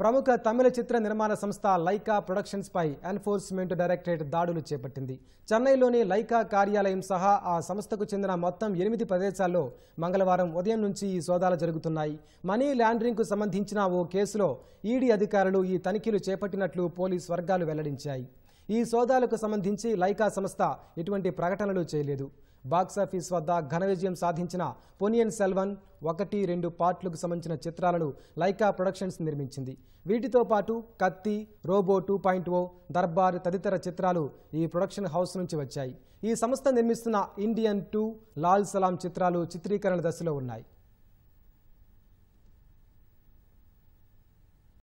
ప్రముఖ తమిళ చిత్ర నిర్మాణ సంస్థ లైకా ప్రొడక్షన్స్పై ఎన్ఫోర్స్మెంట్ డైరెక్టరేట్ దాడులు చేపట్టింది చెన్నైలోని లైకా కార్యాలయం సహా ఆ సంస్థకు చెందిన మొత్తం ఎనిమిది ప్రదేశాల్లో మంగళవారం ఉదయం నుంచి ఈ సోదాలు జరుగుతున్నాయి మనీ కు సంబంధించిన ఓ కేసులో ఈడీ అధికారులు ఈ తనిఖీలు చేపట్టినట్లు పోలీస్ వర్గాలు వెల్లడించాయి ఈ సోదాలకు సంబంధించి లైకా సంస్థ ఎటువంటి ప్రకటనలు చేయలేదు బాక్సాఫీస్ వద్ద ఘన విజయం సాధించిన పొనియన్ సెల్వన్ ఒకటి రెండు పార్ట్లకు సంబంధించిన చిత్రాలను లైకా ప్రొడక్షన్స్ నిర్మించింది వీటితో పాటు Kaththi Robo two point O Darbar తదితర చిత్రాలు ఈ ప్రొడక్షన్ హౌస్ నుంచి వచ్చాయి ఈ సంస్థ నిర్మిస్తున్న ఇండియన్ టూ లాల్ సలాం చిత్రాలు చిత్రీకరణ దశలో ఉన్నాయి